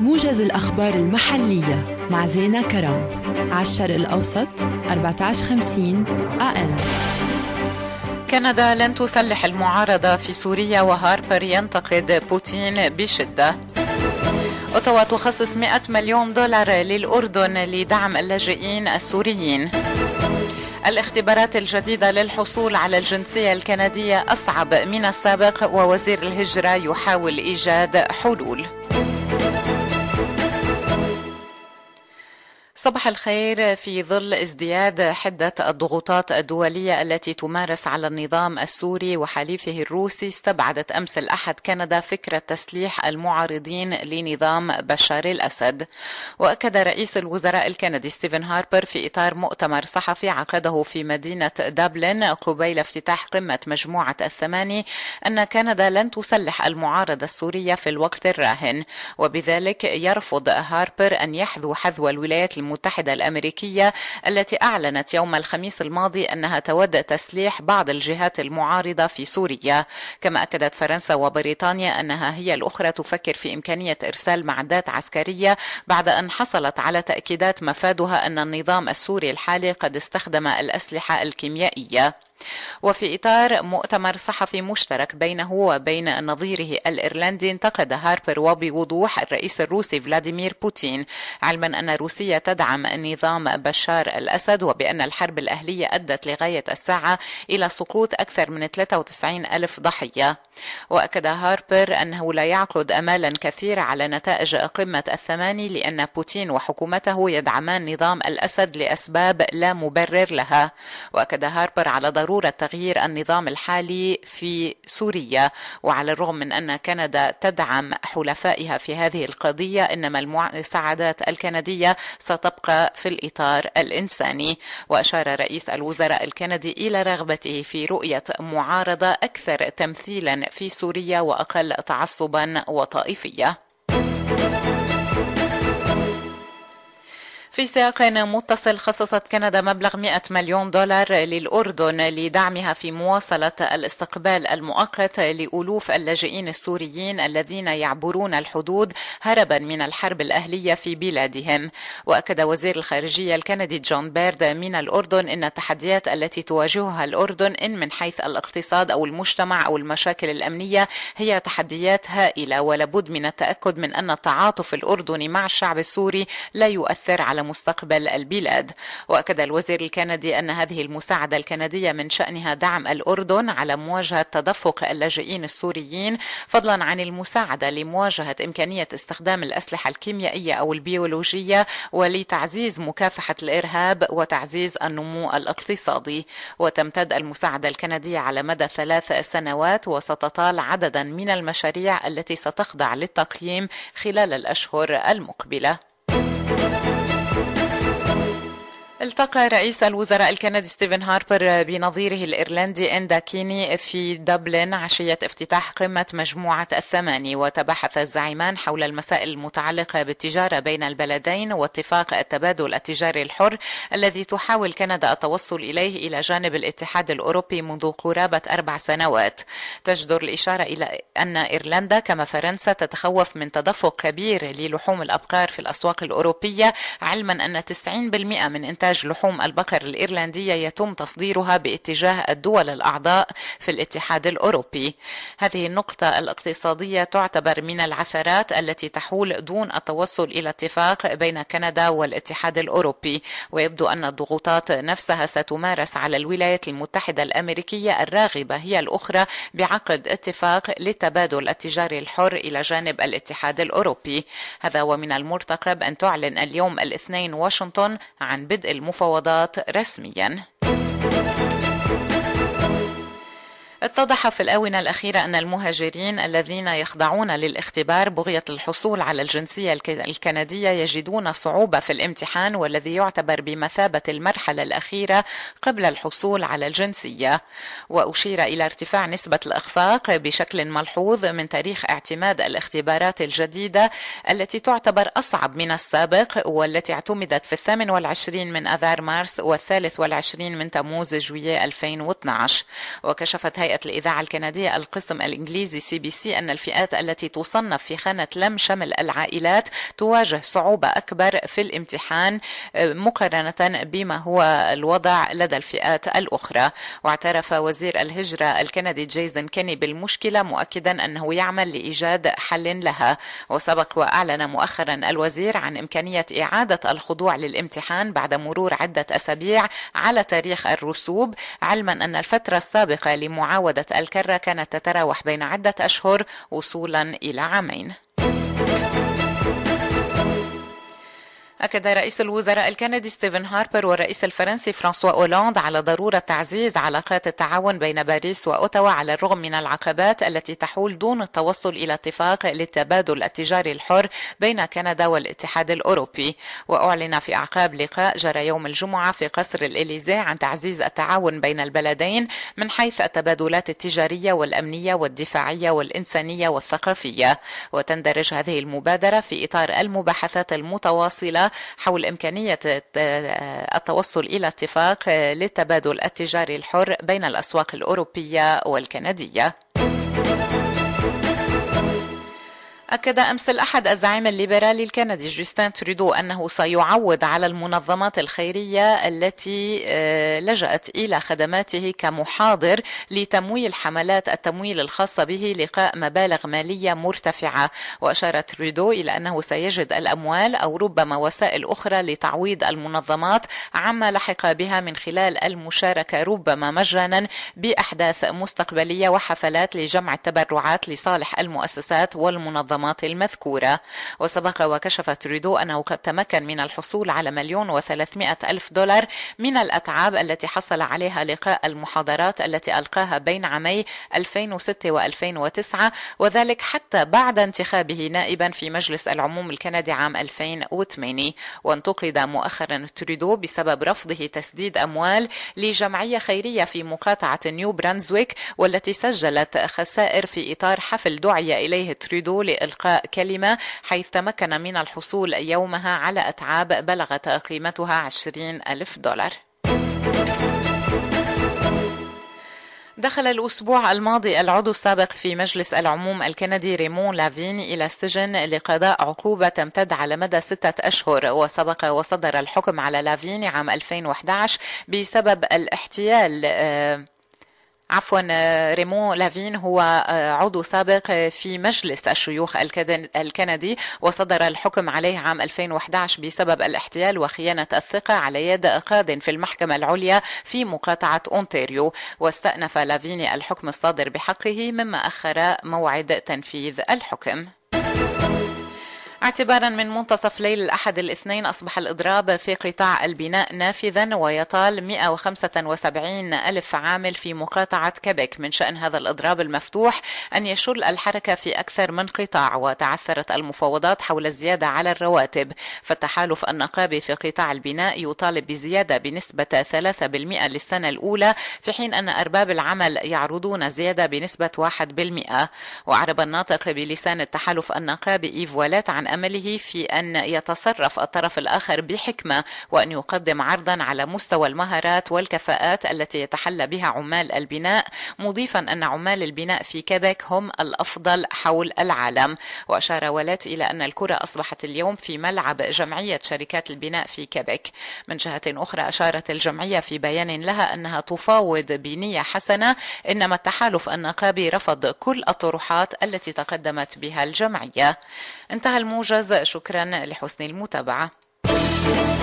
موجز الأخبار المحلية مع زينة كرم على الشرق الأوسط 1450 AM كندا لن تسلح المعارضة في سوريا وهاربر ينتقد بوتين بشدة أوتوا تخصص 100 مليون دولار للأردن لدعم اللاجئين السوريين الاختبارات الجديدة للحصول على الجنسية الكندية أصعب من السابق ووزير الهجرة يحاول إيجاد حلول صباح الخير في ظل ازدياد حدة الضغوطات الدولية التي تمارس على النظام السوري وحليفه الروسي استبعدت أمس الأحد كندا فكرة تسليح المعارضين لنظام بشار الأسد وأكد رئيس الوزراء الكندي ستيفن هاربر في إطار مؤتمر صحفي عقده في مدينة دبلن قبيل افتتاح قمة مجموعة الثماني أن كندا لن تسلح المعارضة السورية في الوقت الراهن وبذلك يرفض هاربر أن يحذو حذو الولايات المتحدة المتحدة الأمريكية التي أعلنت يوم الخميس الماضي أنها تود تسليح بعض الجهات المعارضة في سوريا كما أكدت فرنسا وبريطانيا أنها هي الأخرى تفكر في إمكانية إرسال معدات عسكرية بعد أن حصلت على تأكيدات مفادها أن النظام السوري الحالي قد استخدم الأسلحة الكيميائية وفي إطار مؤتمر صحفي مشترك بينه وبين نظيره الإيرلندي انتقد هاربر وبوضوح الرئيس الروسي فلاديمير بوتين علما أن روسيا تدعم نظام بشار الأسد وبأن الحرب الأهلية أدت لغاية الساعة إلى سقوط أكثر من 93 ألف ضحية وأكد هاربر أنه لا يعقد أمالا كثيرة على نتائج قمة الثماني لأن بوتين وحكومته يدعمان نظام الأسد لأسباب لا مبرر لها وأكد هاربر على ضرورة تغيير النظام الحالي في سوريا وعلى الرغم من أن كندا تدعم حلفائها في هذه القضية إنما المساعدات الكندية ستبقى في الإطار الإنساني وأشار رئيس الوزراء الكندي إلى رغبته في رؤية معارضة أكثر تمثيلا في سوريا وأقل تعصبا وطائفية في سياق متصل خصصت كندا مبلغ 100 مليون دولار للأردن لدعمها في مواصلة الاستقبال المؤقت لألوف اللاجئين السوريين الذين يعبرون الحدود هربا من الحرب الأهلية في بلادهم وأكد وزير الخارجية الكندي جون بيرد من الأردن أن التحديات التي تواجهها الأردن إن من حيث الاقتصاد أو المجتمع أو المشاكل الأمنية هي تحديات هائلة ولابد من التأكد من أن التعاطف الأردني مع الشعب السوري لا يؤثر على مستقبل البلاد واكد الوزير الكندي ان هذه المساعده الكنديه من شانها دعم الاردن على مواجهه تدفق اللاجئين السوريين فضلا عن المساعده لمواجهه امكانيه استخدام الاسلحه الكيميائيه او البيولوجيه ولتعزيز مكافحه الارهاب وتعزيز النمو الاقتصادي وتمتد المساعده الكنديه على مدى ثلاث سنوات وستطال عددا من المشاريع التي ستخضع للتقييم خلال الاشهر المقبله التقى رئيس الوزراء الكندي ستيفن هاربر بنظيره الإيرلندي إندا كيني في دبلن عشية افتتاح قمة مجموعة الثماني وتباحث الزعيمان حول المسائل المتعلقة بالتجارة بين البلدين واتفاق التبادل التجاري الحر الذي تحاول كندا التوصل إليه إلى جانب الاتحاد الأوروبي منذ قرابة أربع سنوات تجدر الإشارة إلى أن إيرلندا كما فرنسا تتخوف من تدفق كبير للحوم الأبقار في الأسواق الأوروبية علما أن 90% من إنتاج إنتاج لحوم البقر الإيرلندية يتم تصديرها باتجاه الدول الأعضاء في الاتحاد الأوروبي هذه النقطة الاقتصادية تعتبر من العثرات التي تحول دون التوصل إلى اتفاق بين كندا والاتحاد الأوروبي ويبدو أن الضغوطات نفسها ستمارس على الولايات المتحدة الأمريكية الراغبة هي الأخرى بعقد اتفاق للتبادل التجاري الحر إلى جانب الاتحاد الأوروبي هذا ومن المرتقب أن تعلن اليوم الاثنين واشنطن عن بدء المفاوضات رسميا اتضح في الآونة الأخيرة أن المهاجرين الذين يخضعون للاختبار بغية الحصول على الجنسية الكندية يجدون صعوبة في الامتحان والذي يعتبر بمثابة المرحلة الأخيرة قبل الحصول على الجنسية وأشير إلى ارتفاع نسبة الإخفاق بشكل ملحوظ من تاريخ اعتماد الاختبارات الجديدة التي تعتبر أصعب من السابق والتي اعتمدت في الثامن والعشرين من أذار مارس والثالث والعشرين من تموز جويه 2012 وكشفت هيئة هيئة الإذاعة الكندية القسم الإنجليزي سي بي سي أن الفئات التي تصنف في خانة لم شمل العائلات تواجه صعوبة أكبر في الامتحان آه، مقارنة بما هو الوضع لدى الفئات الأخرى واعترف وزير الهجرة الكندي جيزن كيني بالمشكلة مؤكدا أنه يعمل لإيجاد حل لها وسبق وأعلن مؤخرا الوزير عن إمكانية إعادة الخضوع للامتحان بعد مرور عدة أسابيع على تاريخ الرسوب علما أن الفترة السابقة لمعاونة عودة الكرة كانت تتراوح بين عدة أشهر وصولا إلى عامين أكد رئيس الوزراء الكندي ستيفن هاربر والرئيس الفرنسي فرانسوا أولاند على ضرورة تعزيز علاقات التعاون بين باريس وأوتاوا على الرغم من العقبات التي تحول دون التوصل إلى اتفاق للتبادل التجاري الحر بين كندا والاتحاد الأوروبي وأعلن في أعقاب لقاء جرى يوم الجمعة في قصر الإليزيه عن تعزيز التعاون بين البلدين من حيث التبادلات التجارية والأمنية والدفاعية والإنسانية والثقافية وتندرج هذه المبادرة في إطار المباحثات المتواصلة حول إمكانية آه، آه، التوصل إلى اتفاق للتبادل آه، التجاري الحر بين الأسواق الأوروبية والكندية. أكد أمس الأحد الزعيم الليبرالي الكندي جوستان تريدو أنه سيعود على المنظمات الخيرية التي آه، لجأت إلى خدماته كمحاضر لتمويل حملات التمويل الخاصة به لقاء مبالغ مالية مرتفعة وأشار تريدو إلى أنه سيجد الأموال أو ربما وسائل أخرى لتعويض المنظمات عما لحق بها من خلال المشاركة ربما مجانا بأحداث مستقبلية وحفلات لجمع التبرعات لصالح المؤسسات والمنظمات الأنماط المذكورة وسبق وكشف تريدو أنه قد تمكن من الحصول على مليون وثلاثمائة ألف دولار من الأتعاب التي حصل عليها لقاء المحاضرات التي ألقاها بين عامي 2006 و 2009 وذلك حتى بعد انتخابه نائبا في مجلس العموم الكندي عام 2008 وانتقد مؤخرا تريدو بسبب رفضه تسديد أموال لجمعية خيرية في مقاطعة نيو برانزويك والتي سجلت خسائر في إطار حفل دعي إليه تريدو لإلقاء إلقاء كلمة حيث تمكن من الحصول يومها على أتعاب بلغت قيمتها 20 ألف دولار دخل الأسبوع الماضي العضو السابق في مجلس العموم الكندي ريمون لافين إلى السجن لقضاء عقوبة تمتد على مدى ستة أشهر وسبق وصدر الحكم على لافين عام 2011 بسبب الاحتيال آه، عفوا آه، ريمون لافين هو آه، عضو سابق آه، في مجلس الشيوخ الكندي وصدر الحكم عليه عام 2011 بسبب الاحتيال وخيانة الثقة على يد قاض في المحكمة العليا في مقاطعة أونتاريو واستأنف لافين الحكم الصادر بحقه مما أخر موعد تنفيذ الحكم اعتبارا من منتصف ليل الأحد الاثنين أصبح الإضراب في قطاع البناء نافذا ويطال 175 ألف عامل في مقاطعة كبك من شأن هذا الإضراب المفتوح أن يشل الحركة في أكثر من قطاع وتعثرت المفاوضات حول الزيادة على الرواتب فالتحالف النقابي في قطاع البناء يطالب بزيادة بنسبة 3% للسنة الأولى في حين أن أرباب العمل يعرضون زيادة بنسبة 1% وأعرب الناطق بلسان التحالف النقابي إيف عن أمله في أن يتصرف الطرف الآخر بحكمة وأن يقدم عرضا على مستوى المهارات والكفاءات التي يتحلى بها عمال البناء مضيفا أن عمال البناء في كيبك هم الأفضل حول العالم وأشار ولات إلى أن الكرة أصبحت اليوم في ملعب جمعية شركات البناء في كيبك من جهة أخرى أشارت الجمعية في بيان لها أنها تفاوض بنية حسنة إنما التحالف النقابي رفض كل الطروحات التي تقدمت بها الجمعية انتهى الموجود موجز شكرا لحسن المتابعه